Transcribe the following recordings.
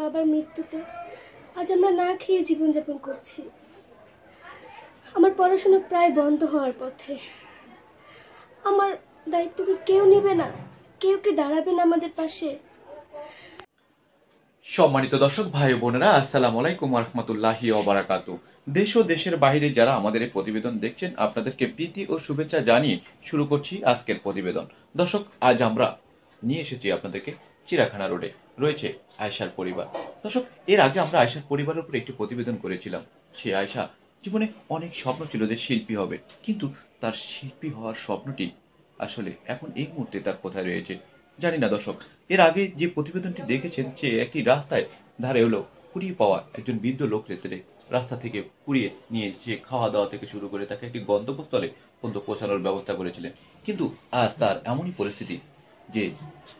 বাবার মৃত্যুতে আজ আমরা না খেয়ে জীবনযাপন করছি আমার পড়াশোনা প্রায় বন্ধ হওয়ার পথে আমার দায়িত্বকে কেউ নেবে না কেউ কে দাঁড়াবে না আমাদের পাশে সম্মানিত দর্শক ভাই বোনেরা আসসালাম আলাইকুম রহমতুল্লাহি ওবারাকাতু দেশ ও দেশের বাইরে যারা আমাদের এই প্রতিবেদন দেখছেন আপনাদেরকে প্রীতি ও শুভেচ্ছা জানিয়ে শুরু করছি আজকের প্রতিবেদন দর্শক আজ আমরা নিয়ে এসেছি আপনাদেরকে চিরাখানা রোডে রয়েছে আয়সার পরিবার দর্শক এর আগে আমরা আয়সার পরিবারের উপর একটি প্রতিবেদন করেছিলাম সে আয়সা জীবনে অনেক স্বপ্ন ছিল যে শিল্পী হবে কিন্তু তার শিল্পী হওয়ার স্বপ্নটি আসলে এখন এই মুহূর্তে তার কোথায় রয়েছে জানি না দর্শক এর আগে যে প্রতিবেদনটি দেখেছেন যে একটি রাস্তায় ধারে হলো কুড়িয়ে পাওয়া একজন বৃদ্ধ লোক লোকরেতে রাস্তা থেকে কুড়িয়ে নিয়ে সে খাওয়া দাওয়া থেকে শুরু করে তাকে একটি গন্তব্যস্থলে পর্যন্ত পৌঁছানোর ব্যবস্থা করেছিলেন কিন্তু আজ তার এমনই পরিস্থিতি যে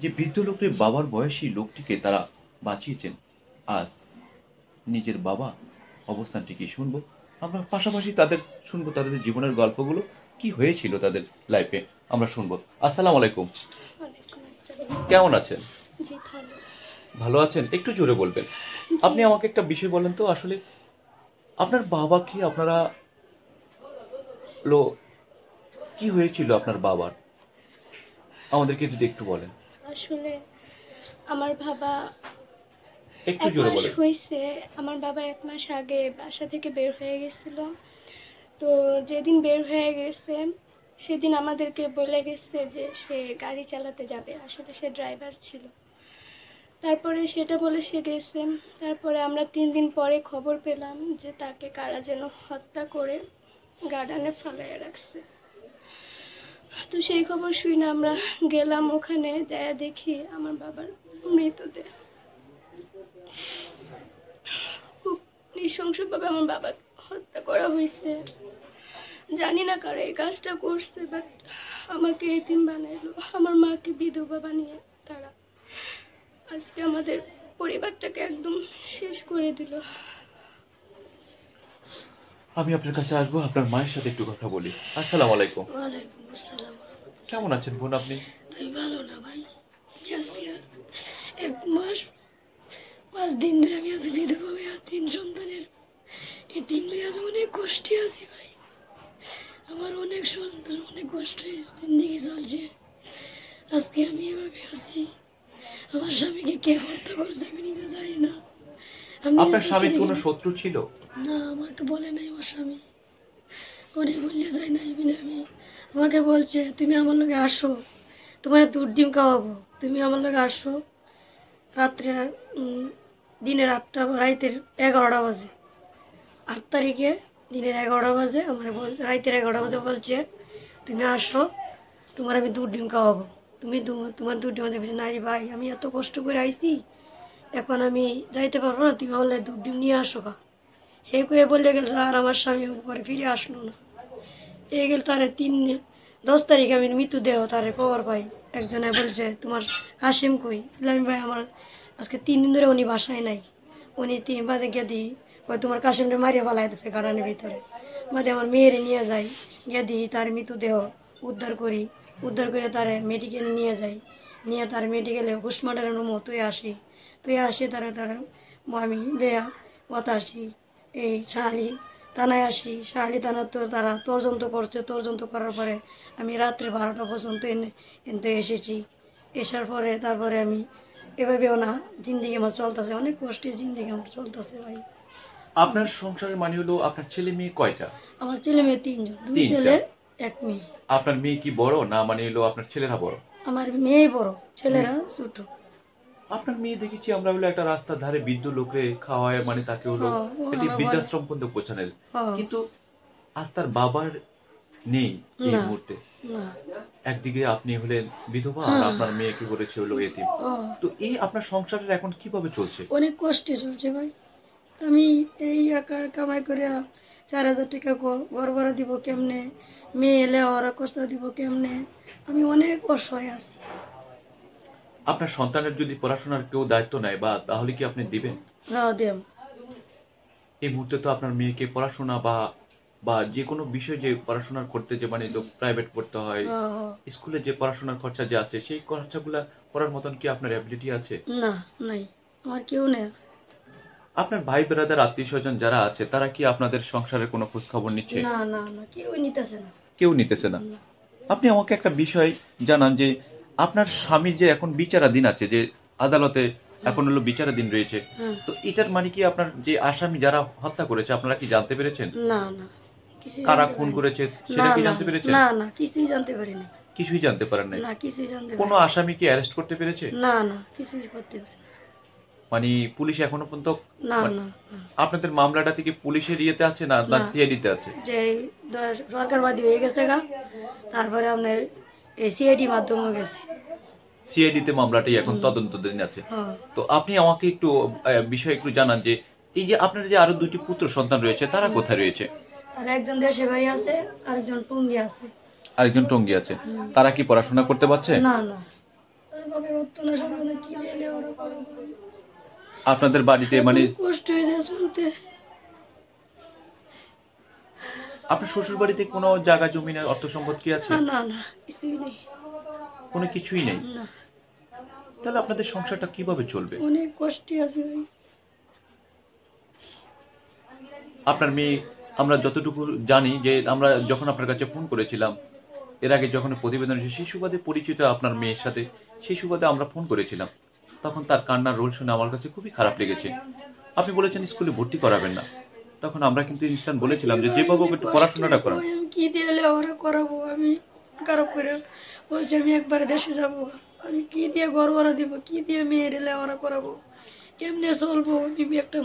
যে বৃদ্ধ লোকের বাবার বয়সী লোকটিকে তারা বাঁচিয়েছেন আজ নিজের বাবা অবস্থানটি কি শুনবো আমরা পাশাপাশি তাদের শুনবো তাদের জীবনের গল্পগুলো কি হয়েছিল তাদের লাইফে আমরা শুনবো আসসালাম আলাইকুম কেমন আছেন ভালো আছেন একটু জোরে বলবেন আপনি আমাকে একটা বিষয় বলেন তো আসলে আপনার বাবা কি আপনারা লো কি হয়েছিল আপনার বাবার আমাদেরকে যদি একটু বলেন আসলে আমার বাবা একটু জোরে বলেন হইছে আমার বাবা এক মাস আগে বাসা থেকে বের হয়ে গেছিল তো যেদিন বের হয়ে গেছে সেদিন আমাদেরকে বলে গেছে যে সে গাড়ি চালাতে যাবে আসলে সে ড্রাইভার ছিল তারপরে সেটা বলে সে গেছে তারপরে আমরা তিন দিন পরে খবর পেলাম যে তাকে কারা যেন হত্যা করে গার্ডানে ফালাইয়া রাখছে তো সেই খবর শুনে আমরা গেলাম ওখানে দেয়া দেখি আমার বাবার মৃতদেহ খুব নৃশংসভাবে আমার বাবাকে হত্যা করা হয়েছে জানি না কারা এই কাজটা করছে বাট আমাকে এতিম বানাইলো আমার মাকে বিধবা বানিয়ে তারা আজকে আমাদের পরিবারটাকে একদম শেষ করে দিল আমি আপনার কাছে আসবো আপনার মায়ের সাথে একটু কথা বলি আসসালাম আলাইকুম কেমন আছেন বোন আপনি ভালো না ভাই এক মাস পাঁচ দিন ধরে আমি আছি বিধবা হয়ে তিন সন্তানের এই তিন আজ অনেক কষ্টে আছি ভাই আমার অনেক সন্তান অনেক কষ্টে জিন্দিগি চলছে আজকে আমি এভাবে আছি আমার স্বামীকে কে হত্যা করছে আমি নিজে জানি না আপনার স্বামীর কোনো শত্রু ছিল না আমাকে বলে নাই আমার স্বামী ওরে বললে যায় নাই বিনামি আমাকে বলছে তুমি আমার লোকে আসো তোমার দুধ ডিম খাওয়াবো তুমি আমার লোকে আসো রাত্রে দিনের আটটা রাইতের এগারোটা বাজে আট তারিখে দিনের এগারোটা বাজে আমার বল রাইতের এগারোটা বাজে বলছে তুমি আসো তোমার আমি দুধ ডিম খাওয়াবো তুমি তোমার দুধ ডিম দেখছি না রে ভাই আমি এত কষ্ট করে আইসি এখন আমি যাইতে পারবো না তুমি বললে দুধ ডিম নিয়ে আসো গা হে কুয়ে বলে গেল আর আমার স্বামী পরে ফিরে আসলো না এ গেল তারে তিন দশ তারিখ আমি মৃত্যু দেহ তারে খবর পাই একজনে বলছে তোমার হাসিম কই ইসলাম ভাই আমার আজকে তিন দিন ধরে উনি বাসায় নাই উনি তিন বাদে গিয়ে দিই ওই তোমার কাশিমটা মারিয়ে ফেলা দিচ্ছে গার্ডানের ভিতরে মাঝে আমার মেয়েরে নিয়ে যাই গিয়ে দিই তার মৃতদেহ উদ্ধার করি উদ্ধার করে তার মেডিকেল নিয়ে যাই নিয়ে তার মেডিকেলে পোস্টমর্টমের রুমও তুই আসি আসি তারা তারা মামি বেয়া আসি এই শালি তানায় আসি শালি টানা তো তারা তর্জন্ত করছে তর্জন্ত করার পরে আমি রাত্রে বারোটা পর্যন্ত এনে এনতে এসেছি এসার পরে তারপরে আমি এভাবেও না জিন্দিগি আমার চলতেছে অনেক কষ্টে জিন্দিগি আমার চলতেছে ভাই আপনার সংসারের মানে হলো আপনার ছেলে মেয়ে কয়টা আমার ছেলে মেয়ে তিনজন দুই ছেলে এক মেয়ে আপনার মেয়ে কি বড় না মানে হলো আপনার ছেলেরা বড় আমার মেয়ে বড় ছেলেরা ছোট আপনার মেয়ে দেখেছি আমরা হলো একটা রাস্তার ধারে বৃদ্ধ লোকে খাওয়ায় মানে তাকে হলো হ্যাঁ, এটি বৃদ্ধাশ্রম পর্যন্ত পৌঁছানের হ্যাঁ। কিন্তু আজ তার বাবার নেই এই মুহূর্তে একদিকে আপনি হলেন বিধবা আর হ্যাঁ। আপনার মেয়ে কি করেছে হলো এতে তো এই আপনার সংসারের এখন কিভাবে চলছে অনেক কষ্টে চলছে ভাই আমি এই একা কামাই করে চার হাজার টাকা ঘর ভাড়া দিব কেমনে মেয়ে এলে ওরা কষ্ট দিব কেমনে আমি অনেক অসহায় আছি আপনার সন্তানের যদি পড়াশোনার কেউ দায়িত্ব নেয় বা তাহলে কি আপনি দিবেন না এই মুহূর্তে তো আপনার মেয়েকে পড়াশোনা বা বা যে কোনো বিষয়ে যে পড়াশোনা করতে যে মানে প্রাইভেট পড়তে হয় হ্যাঁ, হ্যাঁ। স্কুলে যে পড়াশোনার খরচা যে আছে সেই খরচাগুলা করার মতন কি আপনার অ্যাবিলিটি আছে না নাই আমার কেউ নেই আপনার ভাই ব্রাদার আত্মীয় স্বজন যারা আছে তারা কি আপনাদের সংসারের কোনো খোঁজ খবর নিচ্ছে না না না কেউ নিতেছে না কেউ নিতেছে না আপনি আমাকে একটা বিষয় জানান যে আপনার স্বামীর যে এখন বিচারাধীন আছে যে আদালতে এখন হলো বিচারাধীন রয়েছে তো এটার মানে কি আপনার যে আসামি যারা হত্যা করেছে আপনারা কি জানতে পেরেছেন না না কারা খুন করেছে সেটা কি জানতে পেরেছেন না না কিছুই জানতে পারিনি কিছুই জানতে পারেন না কিছুই জানতে কোনো আসামি কি অ্যারেস্ট করতে পেরেছে না না কিছুই করতে মানে পুলিশ এখনো পর্যন্ত মানে না না আপনাদের মামলাটা থেকে পুলিশের ইয়েতে আছে না না সিআইডিতে আছে যে সরকারবাদী হয়ে গেছে গা তারপরে আপনার সিআইডি মাধ্যমে গেছে মামলাটি এখন আছে হ্যাঁ। তো আপনি আমাকে একটু বিষয় একটু জানান যে এই যে আপনার যে আরো দুটি পুত্র সন্তান রয়েছে তারা কোথায় রয়েছে আর একজন দেশে বাড়ি আছে আরেকজন টঙ্গি আছে আরেকজন টঙ্গি আছে তারা কি পড়াশোনা করতে পারছে না না আপনাদের বাড়িতে মানে কষ্ট হয়ে যায় শুনতে আপনার শ্বশুর বাড়িতে কোনো জায়গা জমি না অর্থ সম্পদ কি আছে না না কিছুই নেই কোনো কিছুই নেই না তাহলে আপনাদের সংসারটা কিভাবে চলবে অনেক কষ্ট আছে ভাই আপনার মেয়ে আমরা যতটুকু জানি যে আমরা যখন আপনার কাছে ফোন করেছিলাম এর আগে যখন প্রতিবেদন এসে সেই সুবাদে পরিচিত আপনার মেয়ের সাথে সেই সুবাদে আমরা ফোন করেছিলাম তখন তার কান্নার রোল শুনে আমার কাছে খুবই খারাপ লেগেছে আপনি বলেছেন স্কুলে ভর্তি করাবেন না তখন আমরা কিন্তু ইনস্ট্যান্ট বলেছিলাম যে যেভাবে একটু পড়াশোনাটা করো কি দিলে ওরা করাবো আমি কারো করে বলছি আমি একবার দেশে যাব আমি কি দিয়ে ঘর ওরা দিব কি দিয়ে মেয়ে রেলে ওরা করাবো কেমনে চলবো আমি একটা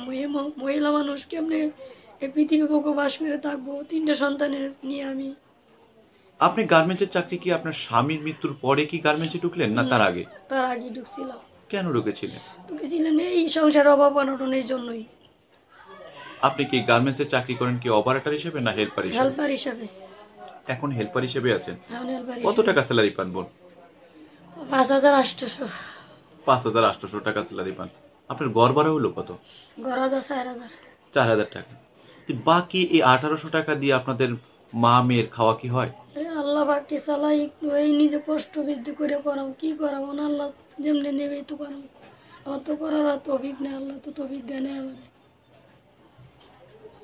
মহিলা মানুষ কেমনে এই পৃথিবী পক্ষ বাস করে থাকবো তিনটা সন্তানের নিয়ে আমি আপনি গার্মেন্টসের চাকরি কি আপনার স্বামীর মৃত্যুর পরে কি গার্মেন্টসে ঢুকলেন না তার আগে তার আগে ঢুকছিলাম কেন ঢুকেছিলেন ঢুকেছিলাম এই সংসার অভাব অনটনের জন্যই আপনি কি গার্মেন্টসে চাকরি করেন কি অপারেটর হিসেবে না হেল্পার হিসেবে হেল্পার হিসেবে এখন হেল্পার হিসেবে আছেন কত টাকা স্যালারি পান বল 5800 5800 টাকা স্যালারি পান আপনার গড় ভাড়া হলো কত গড় ভাড়া 4000 4000 টাকা তো বাকি এই 1800 টাকা দিয়ে আপনাদের মা মেয়ের খাওয়া কি হয় আল্লাহ বাকি সালা একটু এই নিজে কষ্ট বৃদ্ধি করে করাম কি করাম আল্লাহ যেমনি নেবে তো করাম অত করার আর অভিজ্ঞ নেই আল্লাহ তো তো অভিজ্ঞ দেয় আমার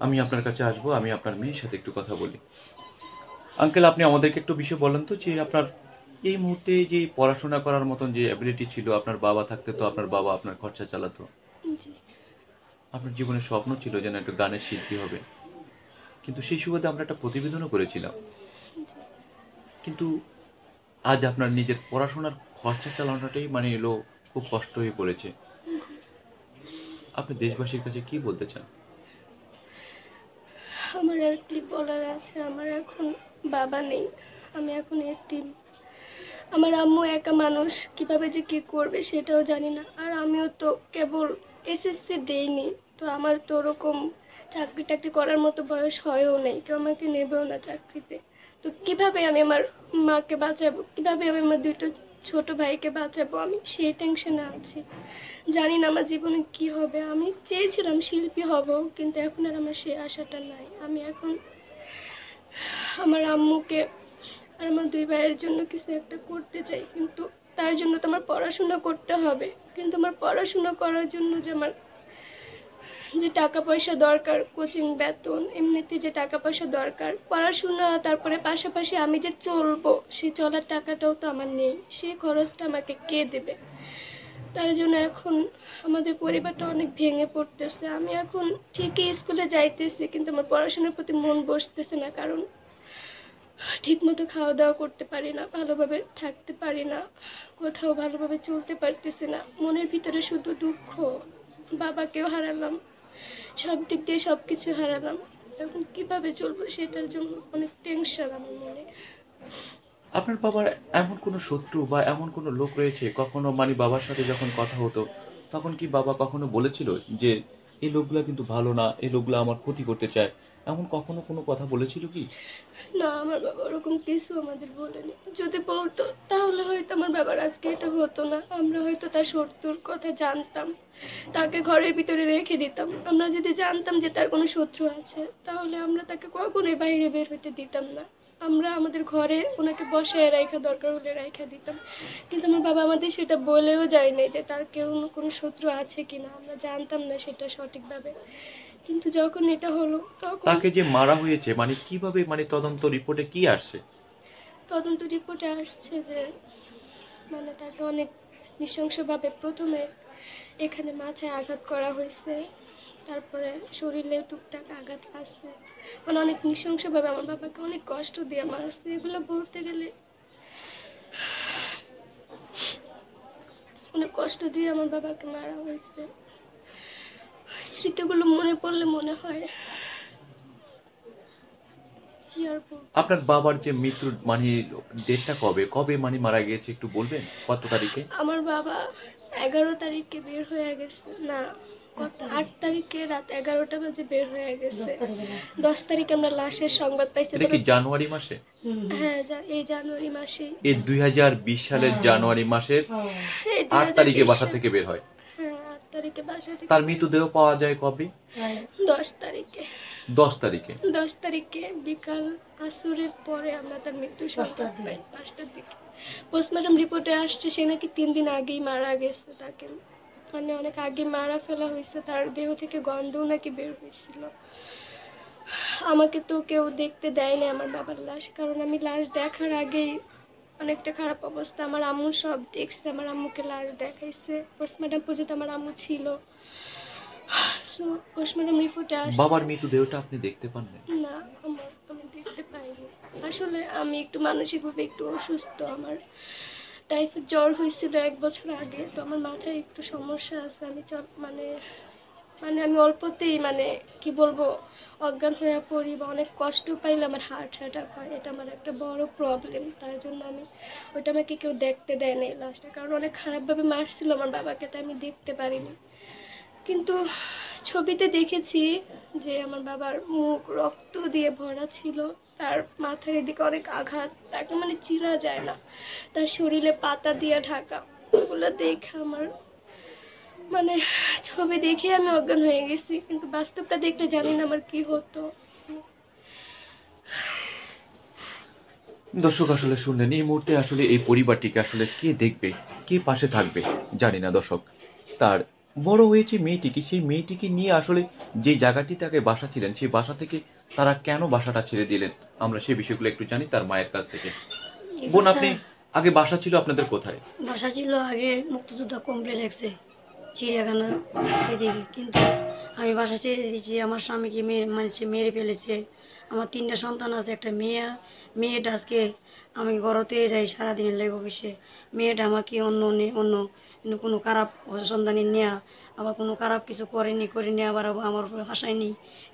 আমি আপনার কাছে আসবো আমি আপনার মেয়ের সাথে একটু কথা বলি আঙ্কেল আপনি আমাদেরকে একটু বিষয় বলেন তো যে আপনার এই মুহূর্তে যে পড়াশোনা করার মতন যে অ্যাবিলিটি ছিল আপনার বাবা থাকতে তো আপনার বাবা আপনার খরচা চালাতো আপনার জীবনে স্বপ্ন ছিল যেন একটা গানের শিল্পী হবে কিন্তু সেই সুবাদে আমরা একটা প্রতিবেদনও করেছিলাম কিন্তু আজ আপনার নিজের পড়াশোনার খরচা চালানোটাই মানে এলো খুব কষ্ট হয়ে পড়েছে আপনি দেশবাসীর কাছে কি বলতে চান আমার একটি বলার আছে আমার এখন বাবা নেই আমি এখন একটি আমার আম্মু একা মানুষ কিভাবে যে কি করবে সেটাও জানি না আর আমিও তো কেবল এসএসসি দেইনি তো আমার তো ওরকম চাকরি টাকরি করার মতো বয়স হয়ও নেই কেউ আমাকে নেবেও না চাকরিতে তো কিভাবে আমি আমার মাকে বাঁচাবো কিভাবে আমি আমার দুটো ছোট ভাইকে বাঁচাবো আমি সেই টেনশনে আছি জানি না আমার জীবনে কি হবে আমি চেয়েছিলাম শিল্পী হব কিন্তু এখন আর আমার সেই আশাটা নাই আমি এখন আমার আম্মুকে আর আমার দুই ভাইয়ের জন্য কিছু একটা করতে চাই কিন্তু তার জন্য তো আমার পড়াশোনা করতে হবে কিন্তু আমার পড়াশোনা করার জন্য যে আমার যে টাকা পয়সা দরকার কোচিং বেতন এমনিতে যে টাকা পয়সা দরকার পড়াশোনা তারপরে পাশাপাশি আমি যে চলবো সেই চলার টাকাটাও তো আমার নেই সেই খরচটা আমাকে কে দেবে তার জন্য এখন আমাদের পরিবারটা অনেক ভেঙে পড়তেছে আমি এখন ঠিকই স্কুলে যাইতেছি কিন্তু আমার পড়াশোনার প্রতি মন বসতেছে না কারণ ঠিকমতো খাওয়া দাওয়া করতে পারি না ভালোভাবে থাকতে পারি না কোথাও ভালোভাবে চলতে পারতেছি না মনের ভিতরে শুধু দুঃখ বাবাকেও হারালাম সব দিক দিয়ে সব কিছু হারালাম এখন কিভাবে চলবো সেটার জন্য অনেক টেনশন আমার মনে আপনার বাবার এমন কোনো শত্রু বা এমন কোনো লোক রয়েছে কখনো মানে বাবার সাথে যখন কথা হতো তখন কি বাবা কখনো বলেছিল যে এই লোকগুলা কিন্তু ভালো না এই লোকগুলা আমার ক্ষতি করতে চায় এমন কখনো কোনো কথা বলেছিল কি না আমার বাবা ওরকম কিছু আমাদের বলেনি যদি বলতো তাহলে হয়তো আমার বাবার আজকে এটা হতো না আমরা হয়তো তার শত্রুর কথা জানতাম তাকে ঘরের ভিতরে রেখে দিতাম আমরা যদি জানতাম যে তার কোনো শত্রু আছে তাহলে আমরা তাকে কখনোই বাইরে বের হতে দিতাম না আমরা আমাদের ঘরে ওনাকে বসায় রাইখা দরকার হলে রাইখা দিতাম কিন্তু আমার বাবা আমাদের সেটা বলেও যায়নি যে তার কেউ কোনো শত্রু আছে কিনা আমরা জানতাম না সেটা সঠিকভাবে কিন্তু যখন এটা হলো তখন তাকে যে মারা হয়েছে মানে কিভাবে মানে তদন্ত রিপোর্টে কি আসছে তদন্ত রিপোর্টে আসছে যে মানে তাকে অনেক নৃশংসভাবে প্রথমে এখানে মাথায় আঘাত করা হয়েছে তারপরে শরীরে টুকটাক আঘাত আছে মানে অনেক নৃশংসভাবে আমার বাবাকে অনেক কষ্ট দিয়ে মারছে এগুলো বলতে গেলে অনেক কষ্ট দিয়ে আমার বাবাকে মারা হয়েছে স্মৃতিগুলো মনে পড়লে মনে হয় আপনার বাবার যে মৃত্যু মানে ডেটটা কবে কবে মানে মারা গিয়েছে একটু বলবেন কত তারিখে আমার বাবা এগারো তারিখে বের হয়ে গেছে না আট তারিখে রাত এগারোটা বাজে বের হয়ে গেছে দশ তারিখে আমরা লাশের সংবাদ পাইছি এটা কি জানুয়ারি মাসে হ্যাঁ এই জানুয়ারি মাসে এই দুই সালের জানুয়ারি মাসের আট তারিখে বাসা থেকে বের হয় তারিখে বাসা থেকে তার মৃতদেহ পাওয়া যায় কবে হ্যাঁ, দশ তারিখে দশ তারিখে দশ তারিখে বিকাল আসরের পরে আমরা তার মৃত্যু পাঁচটার দিকে রিপোর্টে আসছে সে নাকি তিন দিন আগেই মারা গেছে তাকে মানে অনেক আগে মারা ফেলা হয়েছে তার দেহ থেকে গন্ধও নাকি বের হয়েছিল আমাকে তো কেউ দেখতে দেয়নি আমার বাবার লাশ কারণ আমি লাশ দেখার আগেই অনেকটা খারাপ অবস্থা আমার আম্মু সব দেখছে আমার আম্মুকে লাল দেখাইছে পোস্টমার্টম পর্যন্ত আমার আম্মু ছিল সো পোস্টমার্টম রিপোর্টে আসছে বাবার মৃত্যু দেহটা আপনি দেখতে পান না আমার আমি দেখতে পাইনি আসলে আমি একটু মানসিকভাবে একটু অসুস্থ আমার টাইফয়েড জ্বর হয়েছিল এক বছর আগে তো আমার মাথায় একটু সমস্যা আছে আমি মানে মানে আমি অল্পতেই মানে কি বলবো অজ্ঞান হয়ে পড়ি বা অনেক কষ্ট পাইলে আমার হার্ট অ্যাটাক হয় এটা আমার একটা বড় প্রবলেম তার জন্য আমি ওইটা আমাকে কেউ দেখতে দেয় নাই লাস্টে কারণ অনেক খারাপভাবে মারছিল আমার বাবাকে তাই আমি দেখতে পারিনি কিন্তু ছবিতে দেখেছি যে আমার বাবার মুখ রক্ত দিয়ে ভরা ছিল তার মাথার এদিকে অনেক আঘাত তাকে মানে চিনা যায় না তার শরীরে পাতা দিয়ে ঢাকা ওগুলো দেখে আমার মানে ছবি দেখে আমি অজ্ঞান হয়ে গেছি কিন্তু বাস্তবটা দেখলে জানি না আমার কি হতো দর্শক আসলে শুনলেন এই মুহূর্তে আসলে এই পরিবারটিকে আসলে কে দেখবে কে পাশে থাকবে জানি না দর্শক তার বড় হয়েছে মেয়েটিকে সেই মেয়েটিকে নিয়ে আসলে যে জায়গাটি তাকে বাসা ছিলেন সেই বাসা থেকে তারা কেন বাসাটা ছেড়ে দিলেন আমরা সেই বিষয়গুলো একটু জানি তার মায়ের কাছ থেকে বোন আচ্ছা। আপনি আগে বাসা ছিল আপনাদের কোথায় বাসা ছিল আগে মুক্তিযোদ্ধা কমপ্লেক্সে চিড়িয়াখানা এদিকে কিন্তু আমি বাসা ছেড়ে দিয়েছি আমার স্বামীকে মেয়ে মানে মেরে ফেলেছে আমার তিনটা সন্তান আছে একটা মেয়ে মেয়েটা আজকে আমি গরতে যাই সারাদিন লেগ অফিসে মেয়েটা আমাকে অন্য অন্য কোনো খারাপ সন্ধানে নেয়া আবার কোনো খারাপ কিছু করেনি করেনি আবার আমার উপরে হাসায়নি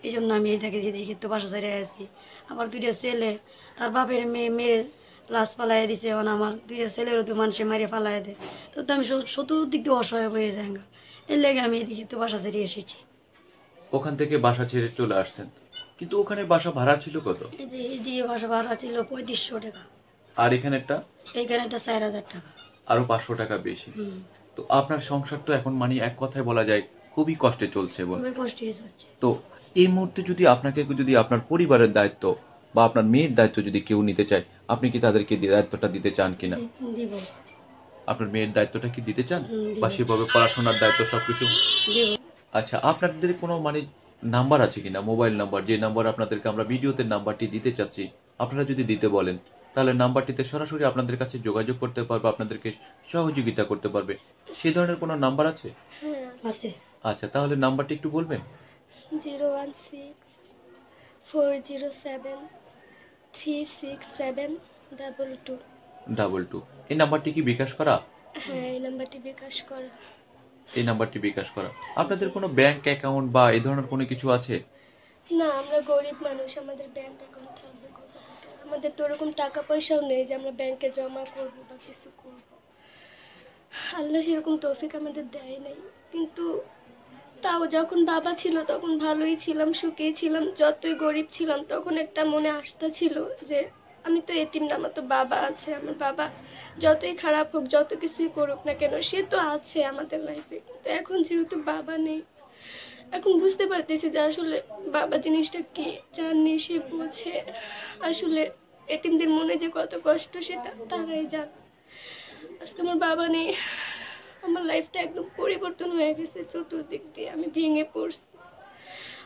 এই জন্য আমি এই থেকে দিদি ক্ষেত্রে বাসা ছেড়ে আসি আবার দুইটা ছেলে তার বাপের মেয়ে মেয়ে লাশ ফালাই দিছে এখন আমার দুইটা ছেলেরও তো মানুষে মারিয়ে ফালাই দেয় তো আমি শত্রুর দিক দিয়ে অসহায় হয়ে যাই এর লেগে আমি এদিকে তো বাসা ছেড়ে এসেছি ওখান থেকে বাসা ছেড়ে চলে আসছেন কিন্তু ওখানে বাসা ভাড়া ছিল কত এই যে বাসা ভাড়া ছিল পঁয়ত্রিশশো টাকা আর এখানে একটা এখানে একটা চার হাজার টাকা আরো পাঁচশো টাকা বেশি তো আপনার সংসার তো এখন মানে এক কথায় বলা যায় খুবই কষ্টে চলছে খুবই কষ্টে চলছে তো এই মুহূর্তে যদি আপনাকে যদি আপনার পরিবারের দায়িত্ব বা আপনার মেয়ের দায়িত্ব যদি কেউ নিতে চায় আপনি কি তাদেরকে দায়িত্বটা দিতে চান কিনা আপনার মেয়ের দায়িত্বটা কি দিতে চান বা সেভাবে পড়াশোনার দায়িত্ব সবকিছু আচ্ছা আপনাদের কোনো মানে নাম্বার আছে কিনা মোবাইল নাম্বার যে নাম্বার আপনাদেরকে আমরা ভিডিওতে নাম্বারটি দিতে চাচ্ছি আপনারা যদি দিতে বলেন তাহলে নাম্বারটিতে সরাসরি আপনাদের কাছে যোগাযোগ করতে পারবে আপনাদেরকে সহযোগিতা করতে পারবে সেই ধরনের কোনো নাম্বার হ্যাঁ, আছে আচ্ছা তাহলে নাম্বারটি একটু বলবেন zero one six four zero seven three six seven double two double two এই নাম্বারটি কি বিকাশ করা হ্যাঁ এই নাম্বারটি বিকাশ করা এই নাম্বারটি বিকাশ করা আপনাদের কোনো ব্যাংক অ্যাকাউন্ট বা এই ধরনের কোনো কিছু আছে না আমরা গরিব মানুষ আমাদের ব্যাংক অ্যাকাউন্ট থাকবে আমাদের তো ওরকম টাকা পয়সাও নেই যে আমরা ব্যাংকে জমা করব বা কিছু করব আল্লাহ সেরকম তৌফিক আমাদের দেয় নাই কিন্তু তাও যখন বাবা ছিল তখন ভালোই ছিলাম সুখেই ছিলাম যতই গরিব ছিলাম তখন একটা মনে আস্থা ছিল যে আমি তো এতিম না আমার তো বাবা আছে আমার বাবা যতই খারাপ হোক যত কিছুই করুক না কেন সে তো আছে আমাদের লাইফে কিন্তু এখন যেহেতু বাবা নেই এখন বুঝতে পারতেছি যে আসলে বাবা জিনিসটা কি যার নেই সে বোঝে আসলে এতিমদের মনে যে কত কষ্ট সেটা তারাই জান আজকে আমার বাবা নেই আমার লাইফটা একদম পরিবর্তন হয়ে গেছে চতুর্দিক দিয়ে আমি ভেঙে পড়ছি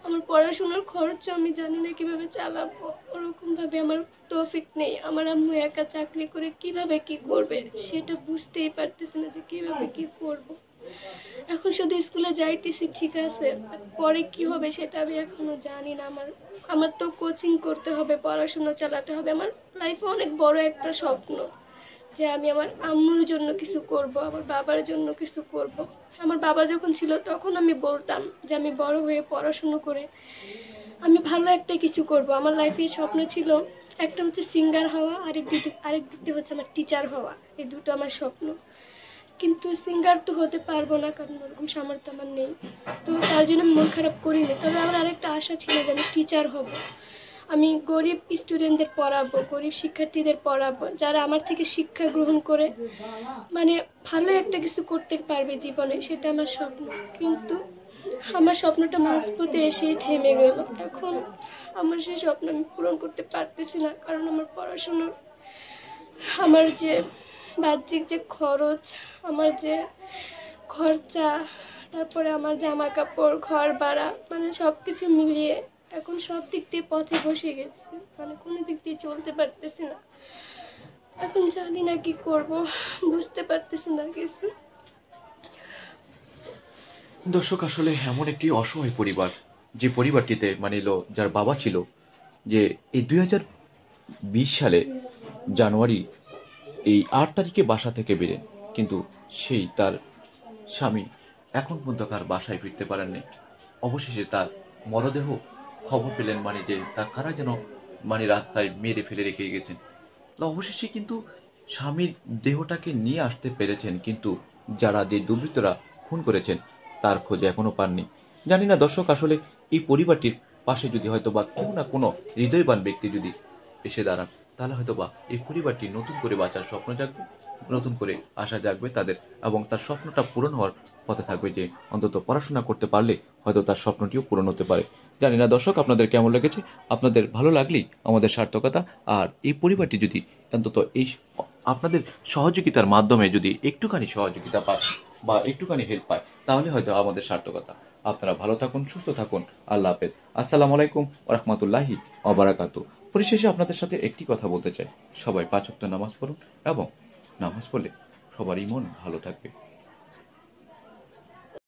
আমার পড়াশোনার খরচ আমি জানি না কিভাবে চালাবো ওরকমভাবে আমার তৌফিক নেই আমার আম্মু একা চাকরি করে কিভাবে কি করবে সেটা বুঝতেই পারতেছে না যে কিভাবে কি করব। এখন শুধু স্কুলে যাইতেছি ঠিক আছে পরে কি হবে সেটা আমি এখনো জানি না আমার আমার তো কোচিং করতে হবে পড়াশোনা চালাতে হবে আমার লাইফে অনেক বড় একটা স্বপ্ন যে আমি আমার আম্মুর জন্য কিছু করব আমার বাবার জন্য কিছু করব। আমার বাবা যখন ছিল তখন আমি বলতাম যে আমি বড় হয়ে পড়াশুনো করে আমি ভালো একটা কিছু করব। আমার লাইফে স্বপ্ন ছিল একটা হচ্ছে সিঙ্গার হওয়া আরেক দিকে আরেক দিকটি হচ্ছে আমার টিচার হওয়া এই দুটো আমার স্বপ্ন কিন্তু সিঙ্গার তো হতে পারবো না কারণ ওরকম সামর্থ্য আমার নেই তো তার জন্য মন খারাপ করিনি তবে আমার আরেকটা আশা ছিল যে আমি টিচার হবো আমি গরিব স্টুডেন্টদের পড়াবো গরিব শিক্ষার্থীদের পড়াবো যারা আমার থেকে শিক্ষা গ্রহণ করে মানে ভালো একটা কিছু করতে পারবে জীবনে সেটা আমার স্বপ্ন কিন্তু আমার স্বপ্নটা মাঝপথে এসেই থেমে গেল এখন আমার সেই স্বপ্ন আমি পূরণ করতে পারতেছি না কারণ আমার পড়াশুনোর আমার যে বাহ্যিক যে খরচ আমার যে খরচা তারপরে আমার জামা কাপড় ঘর ভাড়া মানে সব কিছু মিলিয়ে এখন সব দিক দিয়ে পথে বসে গেছে মানে কোনো দিক দিয়ে চলতে পারতেছে না এখন জানি না কি করব বুঝতে পারতেছে না কিছু দর্শক আসলে এমন একটি অসহায় পরিবার যে পরিবারটিতে মানে এলো যার বাবা ছিল যে এই দুই সালে জানুয়ারি এই আট তারিখে বাসা থেকে বেরেন কিন্তু সেই তার স্বামী এখন পর্যন্ত তার বাসায় ফিরতে পারেননি অবশেষে তার মরদেহ খবর পেলেন মানে যে তা কারা যেন মানে রাস্তায় মেরে ফেলে রেখে গেছেন তো অবশেষে কিন্তু স্বামীর দেহটাকে নিয়ে আসতে পেরেছেন কিন্তু যারা যে দুর্বৃত্তরা খুন করেছেন তার খোঁজ এখনো পাননি জানি না দর্শক আসলে এই পরিবারটির পাশে যদি হয়তো বা কেউ না কোনো হৃদয়বান ব্যক্তি যদি এসে দাঁড়ান তাহলে হয়তো বা এই পরিবারটি নতুন করে বাঁচার স্বপ্ন জাগবে নতুন করে আশা জাগবে তাদের এবং তার স্বপ্নটা পূরণ হওয়ার পথে থাকবে যে অন্তত পড়াশোনা করতে পারলে হয়তো তার স্বপ্নটিও পূরণ হতে পারে জানি না দর্শক আপনাদের কেমন লেগেছে আপনাদের ভালো লাগলেই আমাদের সার্থকতা আর এই পরিবারটি যদি অন্তত এই আপনাদের সহযোগিতার মাধ্যমে যদি একটুখানি সহযোগিতা পায় বা একটুখানি হেল্প পায় তাহলে হয়তো আমাদের সার্থকতা আপনারা ভালো থাকুন সুস্থ থাকুন আল্লাহ হাফেজ আসসালামু আলাইকুম রহমতুল্লাহি অবরাকাত পরিশেষে আপনাদের সাথে একটি কথা বলতে চাই সবাই পাঁচক্ত নামাজ পড়ুন এবং নামাজ পড়লে সবারই মন ভালো থাকবে